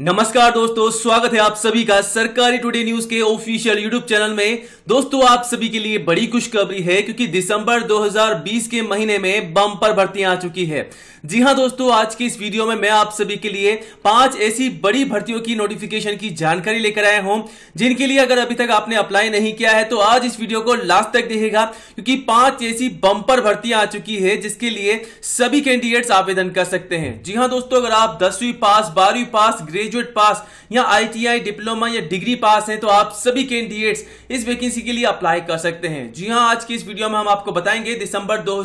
नमस्कार दोस्तों स्वागत है आप सभी का सरकारी टुडे न्यूज के ऑफिशियल यूट्यूब चैनल में दोस्तों आप सभी के लिए बड़ी खुशखबरी है क्योंकि दिसंबर 2020 के महीने में बम्पर भर्तियां आ चुकी है जी हाँ दोस्तों आज की इस वीडियो में मैं आप सभी के लिए पांच ऐसी बड़ी भर्तियों की नोटिफिकेशन की जानकारी लेकर आया हूं जिनके लिए अगर अभी तक आपने अप्लाई नहीं किया है तो आज इस वीडियो को लास्ट तक देखेगा क्योंकि पांच ऐसी बंपर भर्तियां आ चुकी है जिसके लिए सभी कैंडिडेट्स आवेदन कर सकते हैं जी हाँ दोस्तों अगर आप दसवीं पास बारहवीं पास ग्रेजुएट पास या आई डिप्लोमा या डिग्री पास है तो आप सभी कैंडिडेट्स इस वैकेंसी के लिए अप्लाई कर सकते हैं जी हाँ आज की इस वीडियो में हम आपको बताएंगे दिसंबर दो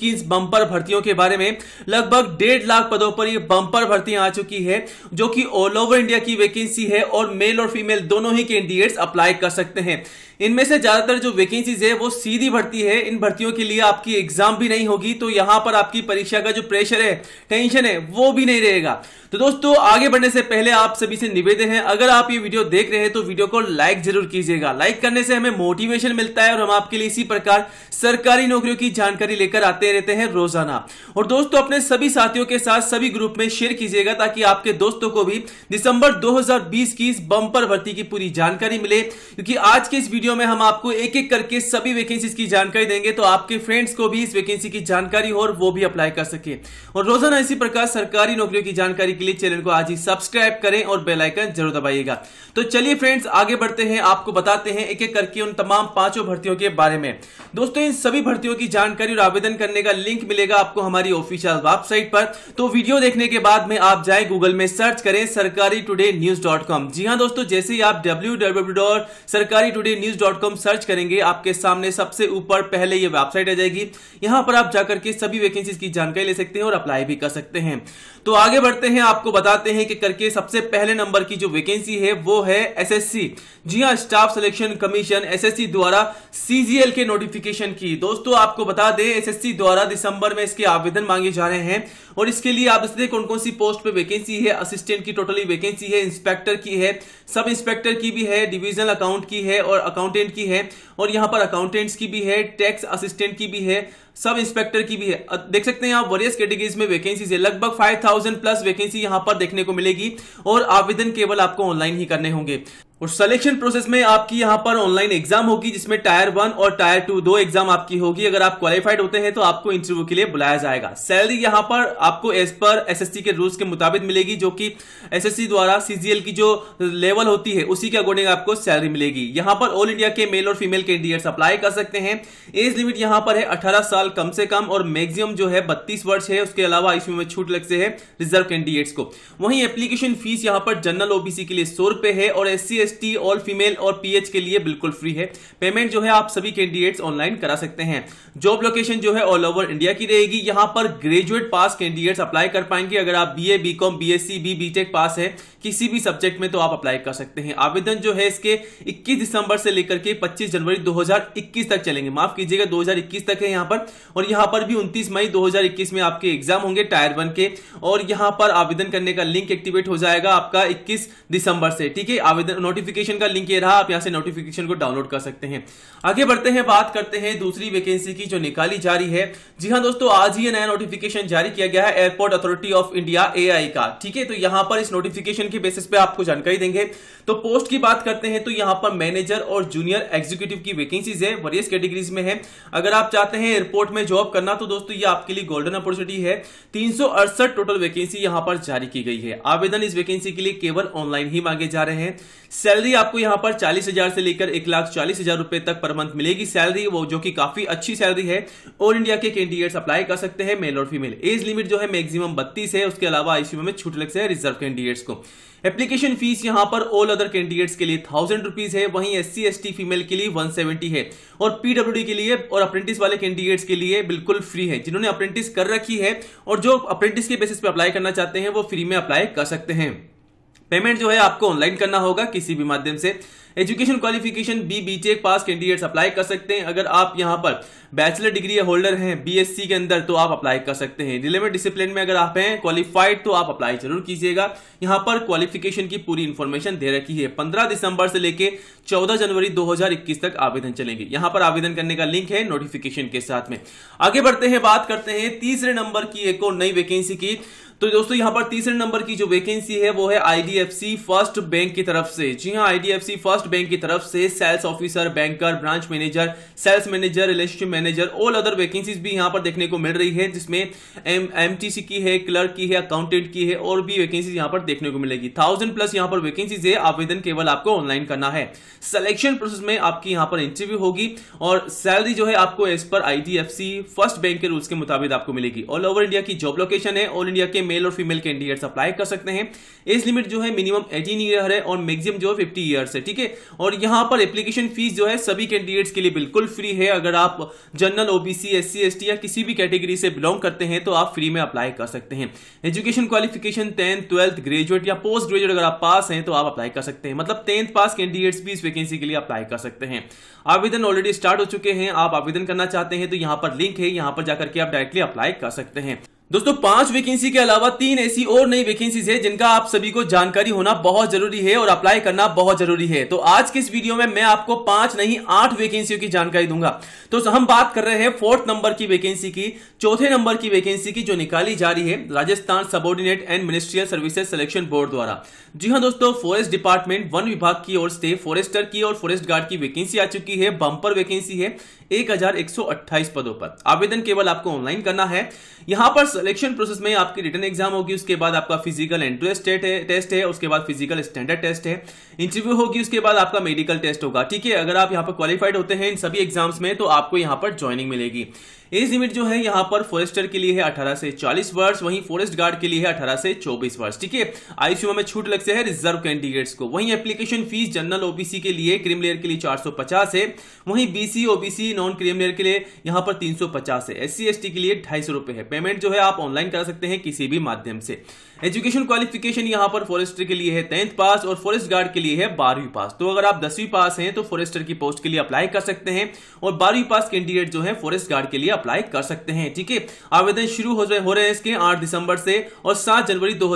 की इस बंपर भर्तियों के बारे में लगभग डेढ़ लाख पदों पर ये बंपर भर्ती आ चुकी है जो कि ऑल ओवर इंडिया की वैकेंसी है और मेल और फीमेल दोनों ही कैंडिडेट्स अप्लाई कर सकते हैं इनमें से ज्यादातर जो वैकेंसीज है वो सीधी भर्ती है इन भर्तियों के लिए आपकी एग्जाम भी नहीं होगी तो यहां पर आपकी परीक्षा का जो प्रेशर है टेंशन है वो भी नहीं रहेगा तो दोस्तों आगे बढ़ने से पहले आप सभी से निवेदन है अगर आप ये वीडियो देख रहे हैं तो वीडियो को लाइक जरूर कीजिएगा लाइक करने से हमें मोटिवेशन मिलता है और हम आपके लिए इसी प्रकार सरकारी नौकरियों की जानकारी लेकर आते रहते हैं रोजाना और दोस्तों अपने सभी साथियों के साथ सभी ग्रुप में शेयर कीजिएगा ताकि आपके दोस्तों को भी दिसंबर 2020 की इस बम्पर भर्ती की पूरी जानकारी मिले क्योंकि आज के इस वीडियो में हम आपको एक एक करके सभी वैकेंसी की जानकारी देंगे तो आपके फ्रेंड्स को भी इस वैकेंसी की जानकारी हो और वो भी अप्लाई कर सके और रोजाना इसी प्रकार सरकारी नौकरियों की जानकारी के लिए चैनल को आज ही सब्सक्राइब करें और बेलाइकन जरूर दबाइएगा तो चलिए फ्रेंड्स आगे बढ़ते हैं आपको बताते हैं एक एक करके उन तमाम पांचों भर्तियों के बारे में दोस्तों इन सभी भर्तियों की जानकारी और आवेदन करने का लिंक मिलेगा आपको हमारी ऑफिशियल वेबसाइट पर तो वीडियो देखने के बाद में आप जाए गूगल में सर्च करें Sarkari today news dot com जी हाँ दोस्तों जैसे ही आप W W dot Sarkari today news dot com search करेंगे आपके सामने सबसे ऊपर पहले ये वेबसाइट आ जाएगी यहां पर आप जाकर के सभी वैकेंसीज की जानकारी ले सकते हैं और अप्लाई भी कर सकते हैं तो आगे बढ़ते हैं आपको बताते हैं कि करके सबसे पहले नंबर की जो वैकेंसी है वो है एसएससी जी हाँ स्टाफ सिलेक्शन कमीशन एसएससी द्वारा सीजीएल के नोटिफिकेशन की दोस्तों आपको बता दें एसएससी द्वारा दिसंबर में इसके आवेदन मांगे जा रहे हैं हैं और इसके लिए आप इसलिए कौन कौन सी पोस्ट पे वैकेंसी है असिस्टेंट की टोटली वैकेंसी है इंस्पेक्टर की है सब इंस्पेक्टर की भी है डिविजनल अकाउंट की है और अकाउंटेंट की है और यहाँ पर अकाउंटेंट्स की भी है टैक्स असिस्टेंट की भी है सब इंस्पेक्टर की भी है देख सकते हैं आप वरियस कैटेगरीज में वैकेंसीज है लगभग 5000 प्लस वैकेंसी यहां पर देखने को मिलेगी और आवेदन केवल आपको ऑनलाइन ही करने होंगे और सिलेक्शन प्रोसेस में आपकी यहाँ पर ऑनलाइन एग्जाम होगी जिसमें टायर वन और टायर टू दो एग्जाम आपकी होगी अगर आप क्वालिफाइड होते हैं तो आपको इंटरव्यू के लिए बुलाया जाएगा सैलरी यहाँ पर आपको एज पर एस के रूल्स के मुताबिक मिलेगी जो कि एस द्वारा सीजीएल की जो लेवल होती है उसी के अकॉर्डिंग आपको सैलरी मिलेगी यहाँ पर ऑल इंडिया के मेल और फीमेल कैंडिडेट्स अप्लाई कर सकते हैं एज लिमिट यहाँ पर है अठारह साल कम से कम और मैक्सिमम जो है बत्तीस वर्ष है उसके अलावा इसमें छूट लगते हैं रिजर्व कैंडिडेट्स को वहीं एप्लीकेशन फीस यहाँ पर जनरल ओबीसी के लिए सौ रुपए है और S C ST all female और पीएच के लिए बिल्कुल फ्री है पेमेंट जो है आप सभी कैंडिडेट्स ऑनलाइन करा सकते हैं जॉब लोकेशन जो है ऑल ओवर इंडिया की रहेगी यहां पर ग्रेजुएट पास कैंडिडेट्स अप्लाई कर पाएंगे अगर आप B A B com B S C B tech pass है किसी भी सब्जेक्ट में तो आप अप्लाई कर सकते हैं आवेदन जो है इसके 21 दिसंबर से लेकर के 25 जनवरी 2021 तक चलेंगे माफ कीजिएगा 2021 तक है यहाँ पर और यहाँ पर भी 29 मई 2021 में आपके एग्जाम होंगे टायर वन के और यहाँ पर आवेदन करने का लिंक एक्टिवेट हो जाएगा आपका 21 दिसंबर से ठीक है आवेदन नोटिफिकेशन का लिंक ये रहा आप यहाँ से नोटिफिकेशन को डाउनलोड कर सकते हैं आगे बढ़ते हैं बात करते हैं दूसरी वैकेंसी की जो निकाली जा रही है जी हाँ दोस्तों आज ही नया नोटिफिकेशन जारी किया गया है airport authority of India A का ठीक है तो यहाँ पर इस नोटिफिकेशन के बेसिस पे आपको जानकारी देंगे तो पोस्ट की बात करते हैं तो यहाँ पर मैनेजर और जूनियर एग्जीक्यूटिव की वैकेंसीज है वरियस कैटेगरीज में है अगर आप चाहते हैं एयरपोर्ट में जॉब करना तो दोस्तों ये आपके लिए गोल्डन अपॉर्चुनिटी है तीन टोटल वैकेंसी यहाँ पर जारी की गई है आवेदन इस वैकेंसी के लिए केवल ऑनलाइन ही मांगे जा रहे हैं सैलरी आपको यहां पर चालीस हजार से लेकर एक लाख चालीस हजार रुपए तक पर मंथ मिलेगी सैलरी वो जो कि काफी अच्छी सैलरी है ऑल इंडिया के कैंडिडेट्स अप्लाई कर सकते हैं मेल और फीमेल एज लिमिट जो है मैक्सिमम बत्तीस है उसके अलावा आईसीयू में छूट लग है रिजर्व कैंडिडेट्स को एप्लीकेशन फीस यहां पर ऑल अदर कैंडिडेट्स के लिए थाउजेंड रुपीज है वहीं एस सी फीमेल के लिए वन सेवेंटी है और पीडब्ल्यूडी के लिए और अप्रेंटिस वाले कैंडिडेट्स के लिए बिल्कुल फ्री है जिन्होंने अप्रेंटिस कर रखी है और जो अप्रेंटिस के बेसिस पे अप्लाई करना चाहते हैं वो फ्री में अप्लाई कर सकते हैं पेमेंट जो है आपको ऑनलाइन करना होगा किसी भी माध्यम से education qualification B B tech pass candidates apply कर सकते हैं अगर आप यहाँ पर बैचलर डिग्री होल्डर हैं बीएससी के अंदर तो आप अप्लाई कर सकते हैं रिलेवेंट डिसिप्लिन में अगर आप हैं क्वालिफाइड तो आप अप्लाई जरूर कीजिएगा यहाँ पर क्वालिफिकेशन की पूरी इन्फॉर्मेशन दे रखी है पंद्रह दिसंबर से लेकर चौदह जनवरी 2021 तक आवेदन चलेंगे यहाँ पर आवेदन करने का लिंक है नोटिफिकेशन के साथ में आगे बढ़ते हैं बात करते हैं तीसरे नंबर की एक और नई वैकेंसी की तो दोस्तों यहां पर तीसरे नंबर की जो वैकेंसी है वो है आईडीएफसी फर्स्ट बैंक की तरफ से जी हाँ आईडीएफसी फर्स्ट बैंक की तरफ से sales officer banker branch manager sales manager relationship manager all other vacancies भी यहां पर देखने को मिल रही है जिसमें एम की है क्लर्क की है अकाउंटेंट की है और भी वैकेंसीज यहां पर देखने को मिलेगी थाउजेंड प्लस यहां पर वैकेंसीज है आवेदन केवल आपको ऑनलाइन करना है सिलेक्शन प्रोसेस में आपकी यहां पर इंटरव्यू होगी और सैलरी जो है आपको as per IDFC first bank के रूल्स के मुताबिक आपको मिलेगी ऑल ओवर इंडिया की जॉब लोकेशन है ऑल इंडिया के मेल और फीमेल कैंडिडेट्स अप्लाई कर सकते हैं एज लिमिट जो है मिनिमम एटीन ईयर है और मैक्सिमम जो है फिफ्टी ईयर्स है ठीक है और यहाँ पर एप्लीकेशन फीस जो है सभी कैंडिडेट्स के लिए बिल्कुल फ्री है अगर आप जनरल ओबीसी एस सी या किसी भी कैटेगरी से बिलोंग करते हैं तो आप फ्री में अप्लाई कर सकते हैं education qualification tenth twelfth graduate या पोस्ट ग्रेजुएट अगर आप पास हैं तो आप अप्लाई कर सकते हैं मतलब टेंथ पास कैंडिडेट्स भी इस वैकेंसी के लिए अप्लाई कर सकते हैं आवेदन ऑलरेडी स्टार्ट हो चुके हैं आप आवेदन करना चाहते हैं तो यहाँ पर लिंक है यहाँ पर जाकर के आप डायरेक्टली अप्लाई कर सकते हैं दोस्तों पांच वैकेंसी के अलावा तीन ऐसी और नई वैकेंसीज है जिनका आप सभी को जानकारी होना बहुत जरूरी है और अप्लाई करना बहुत जरूरी है तो आज की इस वीडियो में मैं आपको पांच नहीं आठ वैकेंसियों की जानकारी दूंगा तो हम बात कर रहे हैं फोर्थ नंबर की वैकेंसी की चौथे नंबर की वैकेंसी की जो निकाली जा रही है Rajasthan subordinate and ministerial services selection board द्वारा जी हाँ दोस्तों फॉरेस्ट डिपार्टमेंट वन विभाग की ओर से फॉरेस्टर की और फॉरेस्ट गार्ड की वैकेंसी आ चुकी है बंपर वैकेंसी है एक पदों पर आवेदन केवल आपको ऑनलाइन करना है यहां पर सिलेक्शन प्रोसेस में आपकी रिटर्न एग्जाम होगी उसके बाद आपका फिजिकल एंट्रेंस टेस्ट है उसके बाद फिजिकल स्टैंडर्ड टेस्ट है इंटरव्यू होगी उसके बाद आपका मेडिकल टेस्ट होगा ठीक है अगर आप यहाँ पर क्वालिफाइड होते हैं इन सभी एग्जाम्स में तो आपको यहाँ पर ज्वाइनिंग मिलेगी एज लिमिट जो है यहाँ पर फॉरेस्टर के लिए है 18 से 40 वर्ष वहीं फॉरेस्ट गार्ड के लिए है 18 से 24 वर्ष ठीक है आईसीओ में छूट लग से है रिजर्व कैंडिडेट्स को वहीं एप्लीकेशन फीस जनरल ओबीसी के लिए क्रीम लेयर के लिए 450 है वहीं BC OBC non cream layer के लिए यहाँ पर 350 है एस सी के लिए ढाई है पेमेंट जो है आप ऑनलाइन करा सकते हैं किसी भी माध्यम से एजुकेशन क्वालिफिकेशन यहाँ पर फॉरेस्टर के लिए है टेंथ पास और फॉरेस्ट गार्ड के लिए है बारहवीं पास तो अगर आप दसवीं पास हैं तो फॉरेस्टर की पोस्ट के लिए अप्लाई कर सकते हैं और बारहवीं पास कैंडिडेट जो है फॉरेस्ट गार्ड के लिए अप्लाई कर सकते हैं ठीक है आवेदन शुरू हो रहे हो रहे हैं इसके आठ दिसंबर से और सात जनवरी दो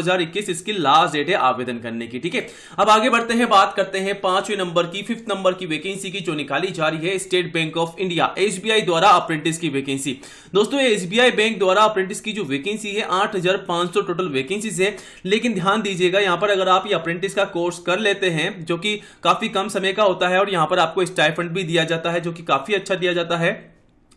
इसकी लास्ट डेट है आवेदन करने की ठीक है अब आगे बढ़ते हैं बात करते हैं पांचवें नंबर की फिफ्थ नंबर की वैकेंसी की जो निकाली जा रही है state bank of India SBI द्वारा अप्रेंटिस की वैकेंसी दोस्तों एसबीआई बैंक द्वारा अप्रेंटिस की जो वैकेंसी है आठ टोटल वैकेंसी चीज़ें लेकिन ध्यान दीजिएगा यहाँ पर अगर आप ये अप्रेंटिस का कोर्स कर लेते हैं जो कि काफ़ी कम समय का होता है और यहाँ पर आपको स्टाइफंड भी दिया जाता है जो कि काफ़ी अच्छा दिया जाता है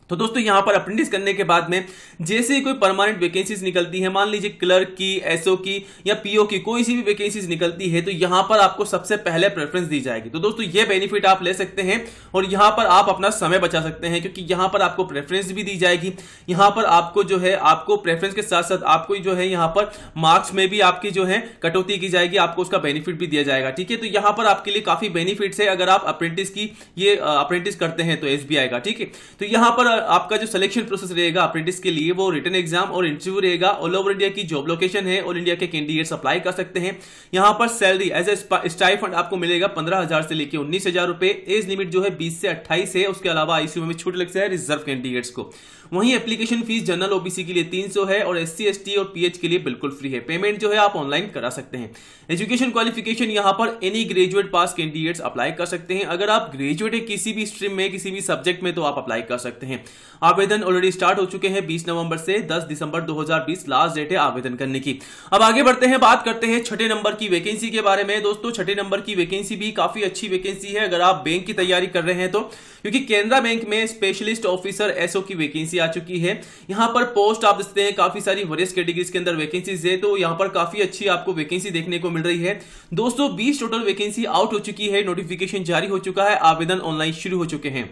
तो दोस्तों यहां पर अप्रेंटिस करने के बाद में जैसे कोई परमानेंट वैकेंसीज निकलती है मान लीजिए क्लर्क की एसओ की या पीओ की कोई सी भी वैकेंसीज निकलती है तो यहां पर आपको सबसे पहले प्रेफरेंस दी जाएगी तो दोस्तों ये बेनिफिट आप ले सकते हैं और यहां पर आप अपना समय बचा सकते हैं क्योंकि यहां पर आपको प्रेफरेंस भी दी जाएगी यहां पर आपको जो है आपको प्रेफरेंस के साथ साथ आपको जो है यहां पर मार्क्स में भी आपकी जो है कटौती की जाएगी आपको उसका बेनिफिट भी दिया जाएगा ठीक है तो यहां पर आपके लिए काफी बेनिफिट है अगर आप अप्रेंटिस की ये अप्रेंटिस करते हैं तो एस का ठीक है तो यहां पर आपका जो सिलेक्शन प्रोसेस रहेगा अप्रेंटिस के लिए वो रिटर्न एग्जाम और इंटरव्यू रहेगा ऑल ओवर इंडिया की जॉब लोकेशन है ऑल इंडिया के कैंडिडेट्स अप्लाई कर सकते हैं यहाँ पर सैलरी एज ए स्टाइफंड आपको मिलेगा पंद्रह हजार से लेकर उन्नीस हजार रुपए एज लिमिट जो है बीस से अट्ठाईस है उसके अलावा आईसीयू में छूट लगता है रिजर्व कैंडिडेट्स को वहीं एप्लीकेशन फीस जनरल ओबीसी के लिए तीन सौ है और एस सी और पीएच के लिए बिल्कुल फ्री है पेमेंट जो है आप ऑनलाइन करा सकते हैं एजुकेशन क्वालिफिकेशन यहाँ पर any graduate pass candidates apply कर सकते हैं अगर आप ग्रेजुएट है किसी भी स्ट्रीम में किसी भी सब्जेक्ट में तो आप अप्लाई कर सकते हैं आवेदन ऑलरेडी स्टार्ट हो चुके हैं 20 नवंबर से 10 दिसंबर 2020 लास्ट डेट है आवेदन करने की अब आगे बढ़ते हैं बात करते हैं छठे नंबर की वैकेंसी के बारे में दोस्तों छठे नंबर की वैकेंसी भी काफी अच्छी वैकेंसी है अगर आप बैंक की तैयारी कर रहे हैं तो क्योंकि केनरा बैंक में स्पेशलिस्ट ऑफिसर एसओ की वैकेंसी आ चुकी है यहां पर पोस्ट आप देखते हैं काफी सारी वरिष्ठ कैटेगरी के अंदर वैकेंसीज है तो यहां पर काफी अच्छी आपको वैकेंसी देखने को मिल रही है दोस्तों बीस टोटल वैकेंसी आउट हो चुकी है नोटिफिकेशन जारी हो चुका है आवेदन ऑनलाइन शुरू हो चुके हैं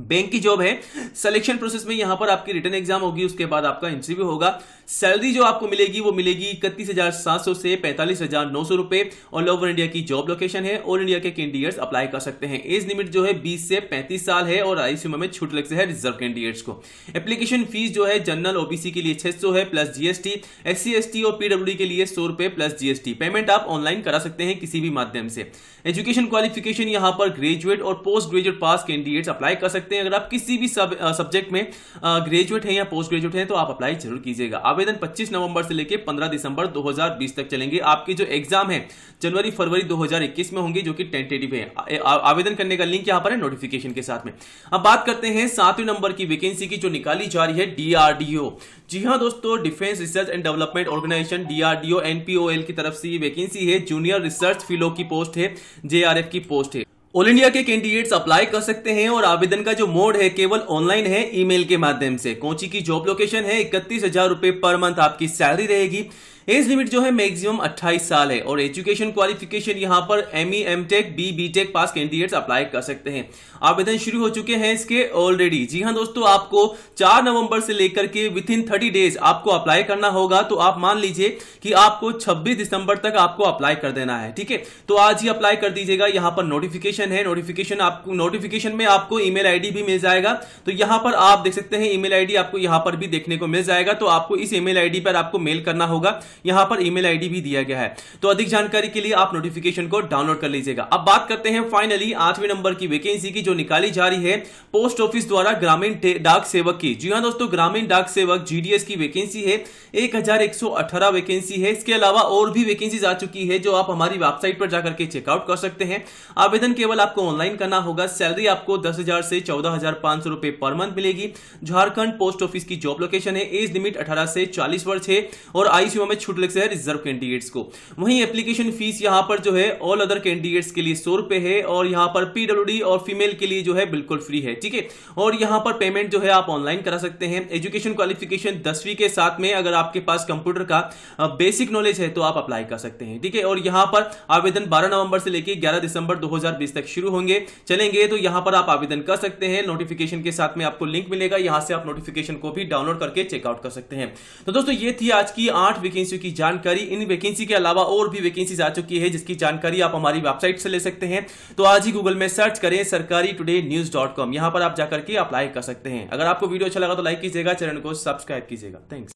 बैंक की जॉब है सिलेक्शन प्रोसेस में यहां पर आपकी रिटर्न एग्जाम होगी उसके बाद आपका इंटरव्यू होगा सैलरी जो आपको मिलेगी वो मिलेगी इकतीस हजार सात सौ से पैंतालीस हजार नौ सौ रुपए ऑल ओवर इंडिया की जॉब लोकेशन है ऑल इंडिया के कैंडिडेट्स अप्लाई कर सकते हैं एज लिमिट जो है बीस से पैंतीस साल है और आई में छूट लग है रिजर्व कैंडिडेट्स को एप्लीकेशन फीस जो है जनरल ओबीसी के लिए छह है प्लस जीएसटी एस सी और पीडब्ल्यू के लिए सौ रुपए प्लस जीएसटी पेमेंट आप ऑनलाइन करा सकते हैं किसी भी माध्यम से एजुकेशन क्वालिफिकेशन यहां पर ग्रेजुएट और post graduate pass candidates apply कर सकते सकते हैं अगर आप किसी भी सब सब्जेक्ट में ग्रेजुएट हैं या पोस्ट ग्रेजुएट हैं तो आप अप्लाई जरूर कीजिएगा आवेदन 25 नवंबर से लेकर 15 दिसंबर 2020 तक चलेंगे आपके जो एग्जाम है जनवरी फरवरी 2021 में होंगे जो कि टेंटेटिव है आवेदन करने का लिंक यहां पर है नोटिफिकेशन के साथ में अब बात करते हैं सातवें नंबर की वैकेंसी की जो निकाली जा रही है डीआरडीओ जी हाँ दोस्तों defence research and development organisation DRDO NPOL की तरफ से ये वैकेंसी है जूनियर रिसर्च फिलो की पोस्ट है जेआरएफ की पोस्ट है ऑल इंडिया के कैंडिडेट्स अप्लाई कर सकते हैं और आवेदन का जो मोड है केवल ऑनलाइन है ईमेल के माध्यम से कोची की जॉब लोकेशन है इकतीस हजार रुपए पर मंथ आपकी सैलरी रहेगी एज लिमिट जो है मैक्सिमम 28 साल है और एजुकेशन क्वालिफिकेशन यहां पर M E M tech B B tech pass candidates apply कर सकते हैं आवेदन शुरू हो चुके हैं इसके ऑलरेडी जी हाँ दोस्तों आपको चार नवंबर से लेकर के विद इन थर्टी डेज आपको अप्लाई करना होगा तो आप मान लीजिए कि आपको छब्बीस दिसंबर तक आपको अप्लाई कर देना है ठीक है तो आज ही अप्लाई कर दीजिएगा यहां पर नोटिफिकेशन है नोटिफिकेशन आपको नोटिफिकेशन में आपको ई मेल भी मिल जाएगा तो यहां पर आप देख सकते हैं ई मेल आपको यहां पर भी देखने को मिल जाएगा तो आपको इस ईमेल मेल पर आपको मेल करना होगा यहां पर ईमेल आईडी भी दिया गया है तो अधिक जानकारी के लिए आप नोटिफिकेशन को डाउनलोड कर लीजिएगा अब बात करते हैं फाइनली आठवें नंबर की वैकेंसी की जो निकाली जा रही है पोस्ट ऑफिस द्वारा ग्रामीण डाक सेवक की जी हाँ दोस्तों ग्रामीण डाक सेवक जीडीएस की वैकेंसी है एक वैकेंसी है इसके अलावा और भी वैकेंसी आ चुकी है जो आप हमारी वेबसाइट पर जाकर के चेकआउट कर सकते हैं आवेदन केवल आपको ऑनलाइन करना होगा सैलरी आपको दस हजार से चौदह हजार पांच सौ रुपए पर मंथ मिलेगी झारखंड पोस्ट ऑफिस की जॉब लोकेशन है एज लिमिट अठारह से चालीस वर्ष है और आयु में छूट लग है रिजर्व कैंडिडेट्स को वहीं एप्लीकेशन फीस यहां पर जो है ऑल अदर कैंडिडेट्स के लिए सौ रुपए है और यहां पर पीडब्ल्यूडी और फीमेल के लिए जो है बिल्कुल फ्री है ठीक है और यहां पर पेमेंट जो है आप ऑनलाइन करा सकते हैं एजुकेशन क्वालिफिकेशन दसवीं के साथ में अगर आपके पास कंप्यूटर का बेसिक नॉलेज है तो आप अप्लाई कर सकते हैं ठीक है और यहां पर आवेदन बारह नवंबर से लेकर ग्यारह दिसंबर दो तक शुरू होंगे चलेंगे तो यहां पर आप आवेदन कर सकते हैं नोटिफिकेशन के साथ में आपको लिंक मिलेगा यहां से आप नोटिफिकेशन को भी डाउनलोड करके चेकआउट कर सकते हैं तो दोस्तों ये थी आज की आठ वैकेंसी वैकेंसी की जानकारी इन वैकेंसी के अलावा और भी वैकेंसी आ चुकी है जिसकी जानकारी आप हमारी वेबसाइट से ले सकते हैं तो आज ही गूगल में सर्च करें Sarkari today news dot com यहां पर आप जाकर के अप्लाई कर सकते हैं अगर आपको वीडियो अच्छा लगा तो लाइक कीजिएगा चैनल को सब्सक्राइब कीजिएगा थैंक्स